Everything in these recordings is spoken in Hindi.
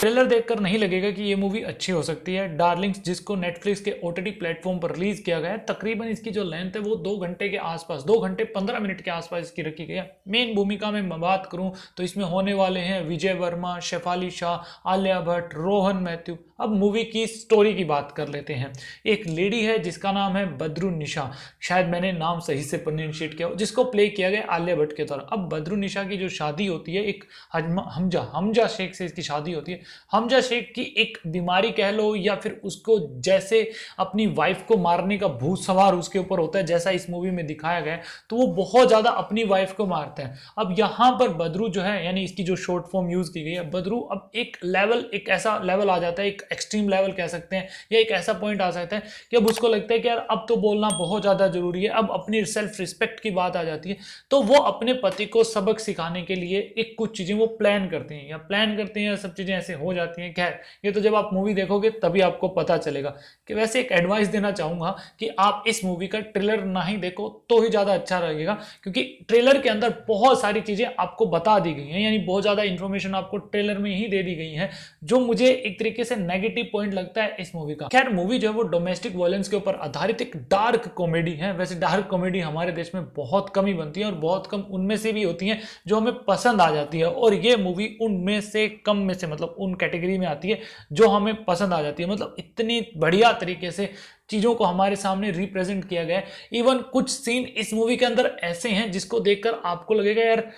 ट्रेलर देखकर नहीं लगेगा कि ये मूवी अच्छी हो सकती है डार्लिंग्स जिसको नेटफ्लिक्स के ओ प्लेटफॉर्म पर रिलीज किया गया है तकरीबन इसकी जो लेंथ है वो दो घंटे के आसपास दो घंटे पंद्रह मिनट के आसपास इसकी रखी गई है मेन भूमिका में मैं बात करूँ तो इसमें होने वाले हैं विजय वर्मा शेफाली शाह आलिया भट्ट रोहन मैथ्यू अब मूवी की स्टोरी की बात कर लेते हैं एक लेडी है जिसका नाम है बद्रू निशा शायद मैंने नाम सही से प्रोनशिएट किया जिसको प्ले किया गया आलिया भट्ट के द्वारा अब बद्रू निशा की जो शादी होती है एक हमजा हमजा शेख से इसकी शादी होती है हमजा शेख की एक बीमारी कह लो या फिर उसको जैसे अपनी वाइफ को मारने का भूत सवार उसके ऊपर होता है जैसा इस मूवी में दिखाया गया है तो वो बहुत ज़्यादा अपनी वाइफ को मारते हैं अब यहाँ पर बदरू जो है यानी इसकी जो शॉर्ट फॉर्म यूज़ की गई है बदरू अब एक लेवल एक ऐसा लेवल आ जाता है एक एक्सट्रीम लेवल कह सकते हैं या एक ऐसा पॉइंट आ सकता है कि अब उसको लगता है कि यार अब तो बोलना बहुत ज़्यादा ज़रूरी है अब अपनी सेल्फ रिस्पेक्ट की बात आ जाती है तो वो अपने पति को सबक सिखाने के लिए एक कुछ चीज़ें वो प्लान करते हैं या प्लान करते हैं या सब चीज़ें ऐसे हो जाती हैं खैर ये तो जब आप मूवी देखोगे तभी आपको पता चलेगा कि वैसे एक एडवाइस देना चाहूँगा कि आप इस मूवी का ट्रेलर ना ही देखो तो ही ज़्यादा अच्छा रहेगा क्योंकि ट्रेलर के अंदर बहुत सारी चीज़ें आपको बता दी गई हैं यानी बहुत ज़्यादा इन्फॉर्मेशन आपको ट्रेलर में ही दे दी गई है जो मुझे एक तरीके से नेगेटिव पॉइंट लगता है इस मूवी का खैर मूवी जो है वो डोमेस्टिक वायलेंस के ऊपर आधारित एक डार्क कॉमेडी है वैसे डार्क कॉमेडी हमारे देश में बहुत कम ही बनती है और बहुत कम उनमें से भी होती है जो हमें पसंद आ जाती है और ये मूवी उनमें से कम में से मतलब उन उन कैटेगरी में आती है जो हमें पसंद आ जाती है मतलब इतनी बढ़िया तरीके से चीज़ों को हमारे सामने रिप्रेजेंट किया गया है इवन कुछ सीन इस मूवी के अंदर ऐसे हैं जिसको देखकर आपको लगेगा यार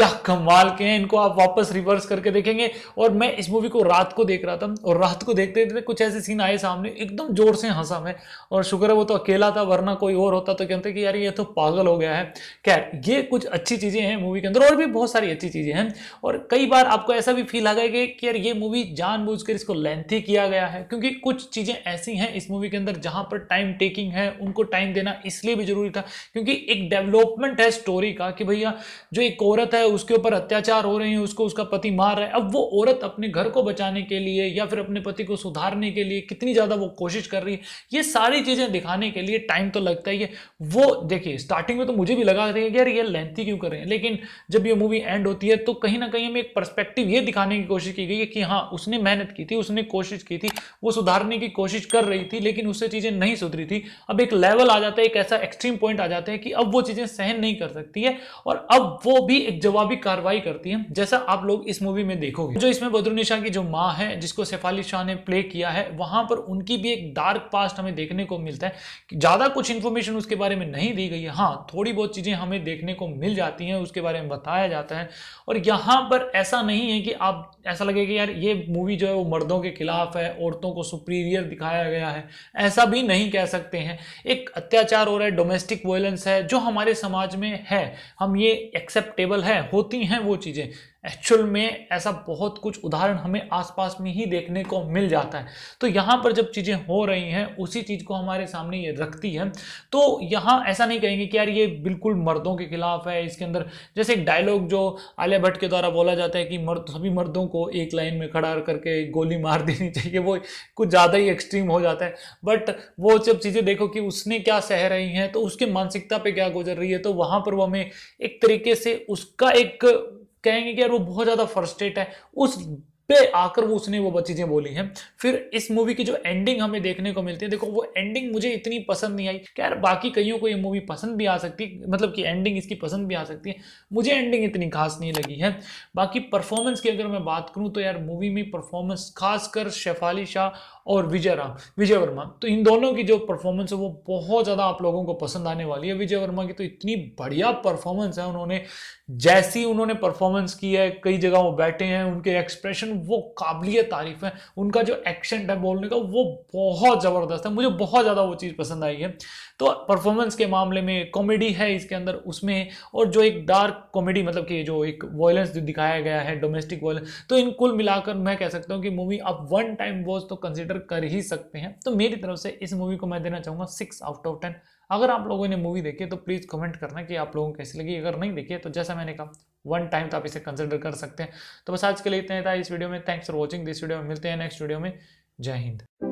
क्या कमाल के हैं इनको आप वापस रिवर्स करके देखेंगे और मैं इस मूवी को रात को देख रहा था और रात को देखते देखते कुछ ऐसे सीन आए सामने एकदम जोर से हंसा मैं और शुक्र है वो तो अकेला था वरना कोई और होता तो कहते कि यार ये तो पागल हो गया है खैर ये कुछ अच्छी चीज़ें हैं मूवी के अंदर और भी बहुत सारी अच्छी चीज़ें हैं और कई बार आपको ऐसा भी फील आ गया कि यार ये मूवी जानबूझकर इसको लेंथी किया गया है क्योंकि कुछ चीज़ें ऐसी हैं इस मूवी के अंदर जहाँ पर टाइम टेकिंग है उनको टाइम देना इसलिए भी जरूरी था क्योंकि एक डेवलपमेंट है स्टोरी का कि भैया जो एक औरत है उसके ऊपर अत्याचार हो रहे हैं उसको उसका पति मार रहा है अब वो औरत अपने घर को बचाने के लिए या फिर अपने पति को सुधारने के लिए कितनी ज़्यादा वो कोशिश कर रही है ये सारी चीज़ें दिखाने के लिए टाइम तो लगता ही है वो देखिए स्टार्टिंग में तो मुझे भी लगा रही है यार ये लेंथी क्यों कर रहे हैं लेकिन जब ये मूवी एंड होती है तो कहीं ना कहीं हमें एक परस्पेक्टिव ये दिखाने की कोशिश की गई है कि हाँ उसने मेहनत की थी उसने कोशिश की थी वो सुधारने की कोशिश कर रही थी लेकिन उससे चीज़ें नहीं सुधरी थी अब एक लेवल आ जाता है एक ऐसा एक्सट्रीम पॉइंट आ जाता है कि अब वो चीज़ें सहन नहीं कर सकती है और अब वो भी एक जवाबी कार्रवाई करती है जैसा आप लोग इस मूवी में देखोगे जो इसमें बद्रुनिशा की जो माँ है जिसको शेफाली शाह ने प्ले किया है वहां पर उनकी भी एक डार्क पास्ट हमें देखने को मिलता है ज़्यादा कुछ इन्फॉर्मेशन उसके बारे में नहीं दी गई है हाँ थोड़ी बहुत चीज़ें हमें देखने को मिल जाती हैं उसके बारे में बताया जाता है और यहाँ पर ऐसा नहीं है कि आप ऐसा लगे कि यार ये मूवी जो है वो मर्दों के खिलाफ है औरतों को सुपीरियर दिखाया गया है ऐसा भी नहीं कह सकते हैं एक अत्याचार हो रहा है डोमेस्टिक वायलेंस है जो हमारे समाज में है हम ये एक्सेप्टेबल है होती हैं वो चीज़ें एक्चुअल में ऐसा बहुत कुछ उदाहरण हमें आसपास में ही देखने को मिल जाता है तो यहाँ पर जब चीज़ें हो रही हैं उसी चीज़ को हमारे सामने ये रखती है तो यहाँ ऐसा नहीं कहेंगे कि यार ये बिल्कुल मर्दों के खिलाफ है इसके अंदर जैसे एक डायलॉग जो आलिया भट्ट के द्वारा बोला जाता है कि मर्द सभी मर्दों को एक लाइन में खड़ा करके गोली मार देनी चाहिए वो कुछ ज़्यादा ही एक्सट्रीम हो जाता है बट वो जब चीज़ें देखो कि उसने क्या सह रही हैं तो उसकी मानसिकता पर क्या गुजर रही है तो वहाँ पर वो हमें एक तरीके से उसका एक कहेंगे कि यार वो बहुत ज़्यादा फर्स्ट्रेट है उस पे आकर वो उसने वो चीज़ें बोली हैं फिर इस मूवी की जो एंडिंग हमें देखने को मिलती है देखो वो एंडिंग मुझे इतनी पसंद नहीं आई खैर बाकी कईयों को ये मूवी पसंद भी आ सकती है मतलब कि एंडिंग इसकी पसंद भी आ सकती है मुझे एंडिंग इतनी खास नहीं लगी है बाकी परफॉर्मेंस की अगर मैं बात करूँ तो यार मूवी में परफॉर्मेंस खासकर शेफाली शाह और विजय राम विजय वर्मा तो इन दोनों की जो परफॉर्मेंस है वो बहुत ज़्यादा आप लोगों को पसंद आने वाली है विजय वर्मा की तो इतनी बढ़िया परफॉर्मेंस है उन्होंने जैसी उन्होंने परफॉर्मेंस की है कई जगह वो बैठे हैं उनके एक्सप्रेशन वो काबिलियत तारीफ है उनका जो एक्सेंट है बोलने का वो बहुत ज़बरदस्त है मुझे बहुत ज़्यादा वो चीज़ पसंद आई है तो परफॉर्मेंस के मामले में कॉमेडी है इसके अंदर उसमें और जो एक डार्क कॉमेडी मतलब कि जो एक वॉयलेंस दिखाया गया है डोमेस्टिक वॉयलेंस तो इन कुल मिलाकर मैं कह सकता हूँ कि मूवी आप वन टाइम वॉच तो कंसिडर कर ही सकते हैं तो मेरी तरफ से इस मूवी को मैं देना चाहूँगा सिक्स आउट ऑफ टेन अगर आप लोगों ने मूवी देखी तो प्लीज़ कमेंट करना कि आप लोगों को कैसी लगी अगर नहीं देखी तो जैसा मैंने कहा वन टाइम तो आप इसे कंसिडर कर सकते हैं तो बस आज के लिए इतना ही था इस वीडियो में thanks for watching this video में मिलते हैं नेक्स्ट वीडियो में जय हिंद